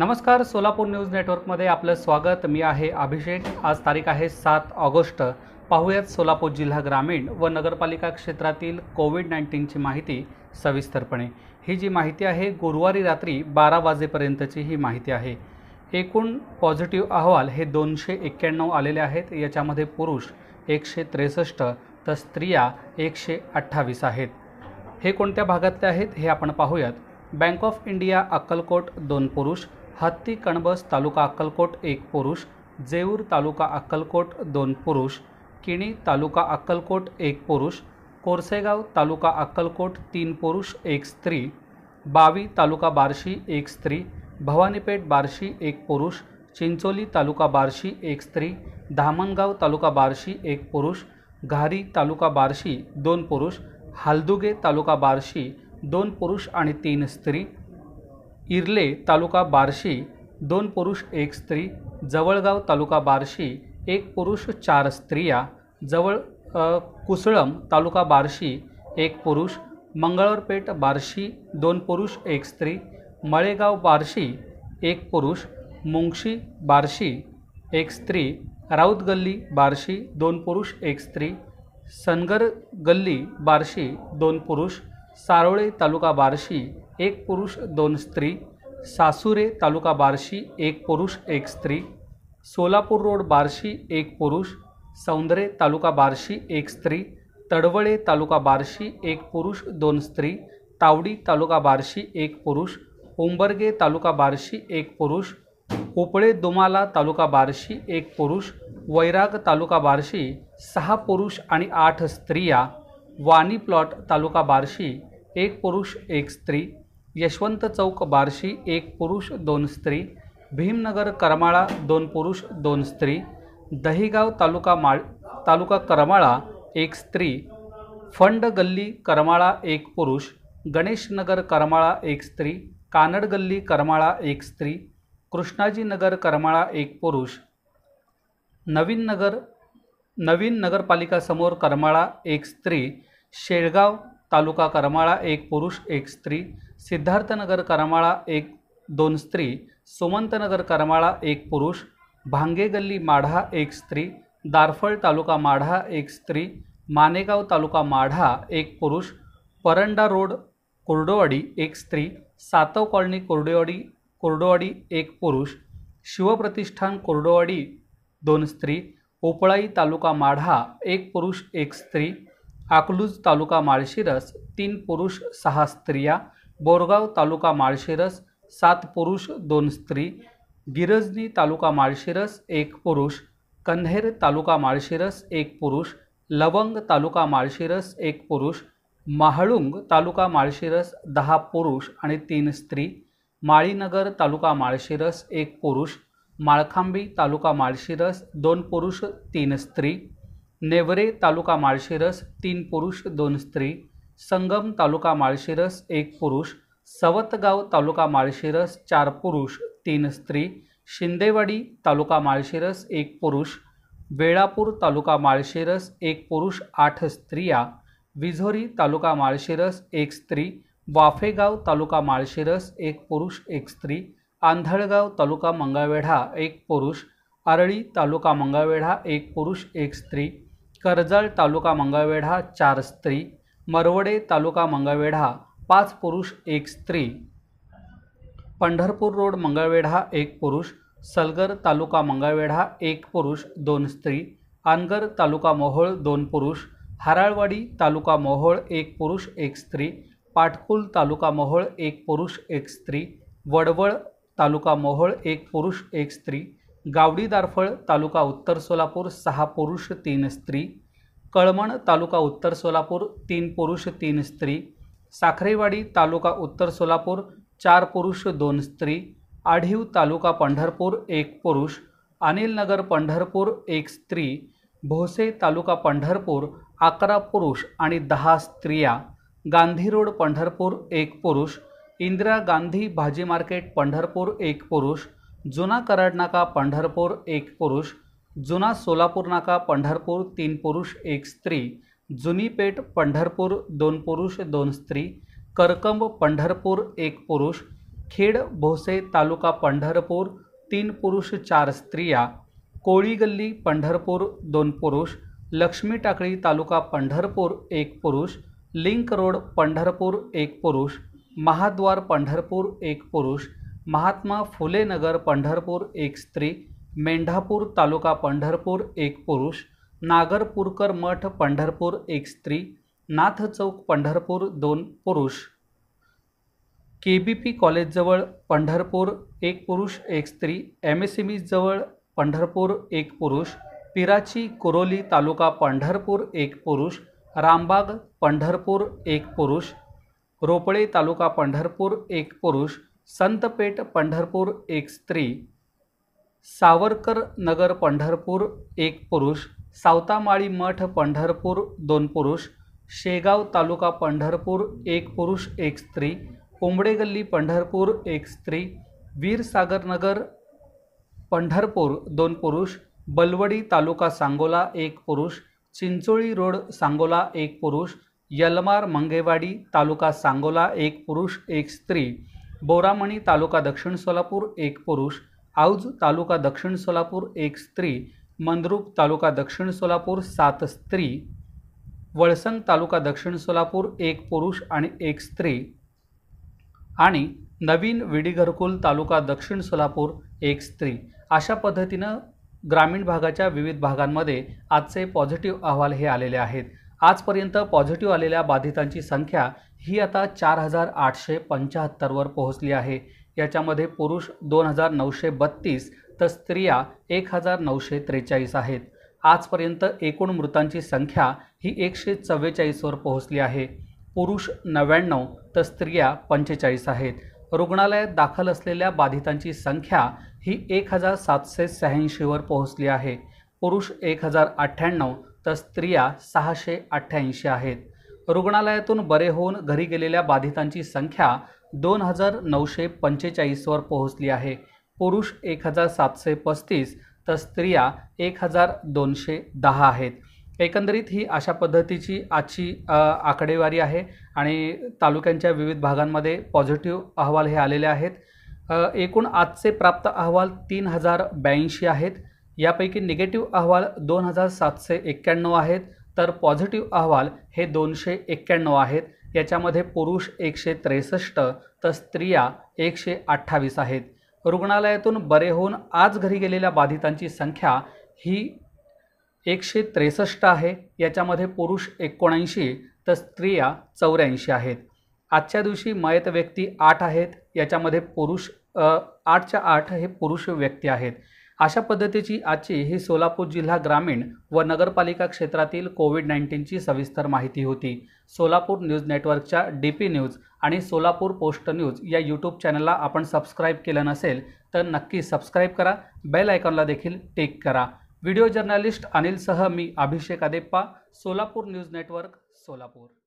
नमस्कार सोलापूर न्यूज नेटवर्कमध्ये आपलं स्वागत मी आहे अभिषेक आज तारीख आहे सात ऑगस्ट पाहूयात सोलापूर जिल्हा ग्रामीण व नगरपालिका क्षेत्रातील कोविड नाईन्टीनची माहिती सविस्तरपणे ही जी माहिती आहे गुरुवारी रात्री बारा वाजेपर्यंतची ही माहिती आहे एकूण पॉझिटिव्ह अहवाल हे दोनशे एक्क्याण्णव आलेले आहेत याच्यामध्ये पुरुष एकशे त्रेसष्ट तर स्त्रिया एकशे अठ्ठावीस आहेत हे कोणत्या भागातले आहेत हे आपण पाहूयात बँक ऑफ इंडिया अक्कलकोट दोन पुरुष हत्ती कणबस तालुका अक्कलकोट एक पुरुष जेऊर तालुका अक्कलकोट दोन पुरुष किणी तालुका अक्कलकोट एक पुरुष कोरसेगाव तालुका अक्कलकोट तीन पुरुष एक स्त्री बावी तालुका बार्शी एक स्त्री भवानीपेठ बार्शी एक पुरुष चिंचोली तालुका बार्शी एक स्त्री धामणगाव तालुका बार्शी एक पुरुष घारी तालुका बार्शी दोन पुरुष हालदुगे तालुका बार्शी दोन पुरुष आणि तीन स्त्री इर्ले तालुका बार्शी दोन पुरुष एक स्त्री जवळगाव तालुका बार्शी एक पुरुष चार स्त्रिया जवळ कुसळम तालुका बार्शी एक पुरुष मंगळवारपेठ बार्शी दोन पुरुष एक स्त्री मळेगाव बार्शी एक पुरुष मुंगशी बार्शी एक स्त्री राऊत गल्ली बार्शी दोन पुरुष एक स्त्री सनगर गल्ली बार्शी दोन पुरुष सारोळे तालुका बार्शी एक पुरुष दोन स्त्री सासुरे तालुका बार्शी एक पुरुष एक स्त्री सोलापूर रोड बार्शी एक पुरुष सौंदरे तालुका बार्शी एक स्त्री तडवळे तालुका बार्शी एक पुरुष दोन स्त्री तावडी तालुका बार्शी एक पुरुष उंबरगे तालुका बार्शी एक पुरुष उपळे दुमाला तालुका बार्शी एक पुरुष वैराग तालुका बार्शी सहा पुरुष आणि आठ स्त्रिया वाणी प्लॉट तालुका बार्शी एक पुरुष एक स्त्री यशवंत चौक बार्शी एक पुरुष दोन स्त्री भीमनगर करमाळा दोन पुरुष दोन स्त्री दहीगाव तालुका माळ तालुका करमाळा एक स्त्री फंड गल्ली करमाळा एक पुरुष गणेशनगर करमाळा एक स्त्री कानड गल्ली करमाळा एक स्त्री कृष्णाजी नगर करमाळा एक पुरुष नवीन नगर नवीन नगरपालिकासमोर करमाळा एक स्त्री शेळगाव तालुका करमाळा एक पुरुष एक स्त्री सिद्धार्थनगर करमाळा एक दोन स्त्री सुमंतनगर करमाळा एक पुरुष भांगे गल्ली माढा एक स्त्री दारफळ तालुका माढा एक स्त्री मानेगाव तालुका माढा एक पुरुष परंडा रोड कुर्डोवाडी एक स्त्री सातव कॉलनी कुर्डोवाडी कुर्डोवाडी एक पुरुष शिवप्रतिष्ठान कुर्डोवाडी दोन स्त्री पोपळाई तालुका माढा एक पुरुष एक स्त्री आकलूज तालुका माळशिरस तीन पुरुष सहा स्त्रिया बोरगाव तालुका माळशिरस सात पुरुष दोन स्त्री गिरजनी तालुका माळशिरस एक पुरुष कन्हेर तालुका माळशिरस एक पुरुष लवंग तालुका माळशिरस एक पुरुष महाळुंग तालुका माळशिरस दहा पुरुष आणि तीन स्त्री माळीनगर तालुका माळशिरस एक पुरुष माळखांबी तालुका माळशिरस दोन पुरुष तीन स्त्री नेवरे तालुका माळशिरस तीन पुरुष दोन स्त्री संगम तालुका माळशिरस एक पुरुष सवतगाव तालुका माळशिरस चार पुरुष तीन स्त्री शिंदेवाडी तालुका माळशिरस एक पुरुष वेळापूर तालुका माळशिरस एक पुरुष आठ स्त्रिया विझोरी तालुका माळशिरस एक स्त्री वाफेगाव तालुका माळशिरस एक पुरुष एक स्त्री आंधळगाव तालुका मंगळवेढा एक पुरुष आरळी तालुका मंगळवेढा एक पुरुष एक स्त्री करजळ तालुका मंगळवेढा चार स्त्री मरवडे तालुका मंगळवेढा पाच पुरुष एक स्त्री पंढरपूर रोड मंगळवेढा एक पुरुष सलगर तालुका मंगळवेढा एक पुरुष दोन स्त्री आनगर तालुका मोहोळ दोन पुरुष हराळवाडी तालुका मोहोळ एक पुरुष एक स्त्री पाटकुल तालुका मोहोळ एक पुरुष एक स्त्री वडवळ तालुका मोहोळ एक पुरुष एक स्त्री गावडी दारफळ तालुका उत्तर सोलापूर सहा पुरुष तीन स्त्री कळमण तालुका उत्तर सोलापूर तीन पुरुष तीन स्त्री साखरेवाडी तालुका उत्तर सोलापूर चार पुरुष दोन स्त्री आढीव तालुका पंढरपूर एक पुरुष अनिलनगर पंढरपूर एक स्त्री भोसे तालुका पंढरपूर अकरा पुरुष आणि दहा स्त्रिया गांधी रोड पंढरपूर एक पुरुष इंदिरा गांधी भाजी मार्केट पंढरपूर एक पुरुष जुना कराड नाका पंढरपूर एक पुरुष जुना सोलापूर नाका पंढरपूर तीन पुरुष एक स्त्री जुनी पेठ पंढरपूर दोन पुरुष दोन स्त्री करकंब पंढरपूर एक पुरुष खेड भोसे तालुका पंढरपूर तीन पुरुष चार स्त्रिया कोळी गल्ली पंढरपूर दोन पुरुष लक्ष्मी टाकळी तालुका पंढरपूर एक पुरुष लिंक रोड पंढरपूर एक पुरुष महाद्वार पंढरपूर एक पुरुष महात्मा फुले नगर पंढरपूर एक स्त्री मेंढापूर तालुका पंढरपूर एक पुरुष नागरपूरकर मठ पंढरपूर एक स्त्री नाथ चौक पंढरपूर दोन पुरुष के बी पी कॉलेजजवळ पंढरपूर एक पुरुष एक स्त्री एम एस एम ईजवळ पंढरपूर एक पुरुष पिराची कुरोली तालुका पंढरपूर एक पुरुष रामबाग पंढरपूर एक पुरुष रोपळे तालुका पंढरपूर एक पुरुष संतपेठ पंढरपूर एक स्त्री सावरकर नगर पंढरपूर एक पुरुष सावतामाळी मठ पंढरपूर दोन पुरुष शेगाव तालुका पंढरपूर एक पुरुष एक स्त्री कोंबडेगल्ली पंढरपूर एक स्त्री वीरसागर नगर पंढरपूर दोन पुरुष बलवडी तालुका सांगोला एक पुरुष चिंचोळी रोड सांगोला एक पुरुष यलमार मंगेवाडी तालुका सांगोला एक पुरुष एक स्त्री बोरामणी तालुका दक्षिण सोलापूर एक पुरुष आऊज तालुका दक्षिण सोलापूर एक स्त्री मंदरूप तालुका दक्षिण सोलापूर सात स्त्री वळसंग तालुका दक्षिण सोलापूर एक पुरुष आणि एक स्त्री आणि नवीन विडीघरकुल तालुका दक्षिण सोलापूर एक स्त्री अशा पद्धतीनं ग्रामीण भागाच्या विविध भागांमध्ये आजचे पॉझिटिव्ह अहवाल हे आलेले आहेत आजपर्यंत पॉझिटिव्ह आलेल्या बाधितांची संख्या ही आता चार हजार आठशे पंच्याहत्तरवर पोहोचली आहे याच्यामध्ये पुरुष दोन हजार नऊशे बत्तीस तर स्त्रिया एक हजार नऊशे त्रेचाळीस आहेत आजपर्यंत एकूण मृतांची संख्या ही एकशे चव्वेचाळीसवर पोहोचली आहे पुरुष नव्याण्णव तर स्त्रिया पंचेचाळीस आहेत रुग्णालयात दाखल असलेल्या बाधितांची संख्या ही एक हजार सातशे शहाऐंशीवर पोहोचली आहे पुरुष एक हजार अठ्ठ्याण्णव तर स्त्रिया सहाशे अठ्ठ्याऐंशी आहेत रुग्णालयातून बरे होऊन घरी गेलेल्या बाधितांची संख्या दोन हजार नऊशे पंचेचाळीसवर पोहोचली आहे पुरुष एक हजार सातशे पस्तीस तर स्त्रिया एक हजार दोनशे दहा आहेत एकंदरीत ही अशा पद्धतीची आजची आकडेवारी आहे आणि तालुक्यांच्या विविध भागांमध्ये पॉझिटिव्ह अहवाल हे आलेले आहेत एकूण आजचे प्राप्त अहवाल तीन हजार ब्याऐंशी आहेत यापैकी निगेटिव्ह अहवाल दोन हजार सातशे एक्क्याण्णव आहेत तर पॉझिटिव्ह अहवाल हे दोनशे एक्क्याण्णव आहेत याच्यामध्ये पुरुष एकशे त्रेसष्ट तर स्त्रिया एकशे अठ्ठावीस आहेत रुग्णालयातून बरे होऊन आज घरी गेलेल्या बाधितांची संख्या ही एकशे त्रेसष्ट आहे याच्यामध्ये पुरुष एकोणऐंशी तर स्त्रिया चौऱ्याऐंशी आहेत आजच्या दिवशी मयत व्यक्ती आठ आहेत याच्यामध्ये पुरुष आठच्या आठ हे पुरुष व्यक्ती आहेत अशा पद्धतीची आजची ही सोलापूर जिल्हा ग्रामीण व नगरपालिका क्षेत्रातील कोविड नाईन्टीनची सविस्तर माहिती होती सोलापूर न्यूज नेटवर्कच्या डी पी न्यूज आणि सोलापूर पोस्ट न्यूज या यूट्यूब चॅनलला आपण सबस्क्राईब केलं नसेल तर नक्की सबस्क्राईब करा बेल आयकॉनला देखील टिक करा व्हिडिओ जर्नलिस्ट अनिलसह मी अभिषेक आदेप्पा सोलापूर न्यूज नेटवर्क सोलापूर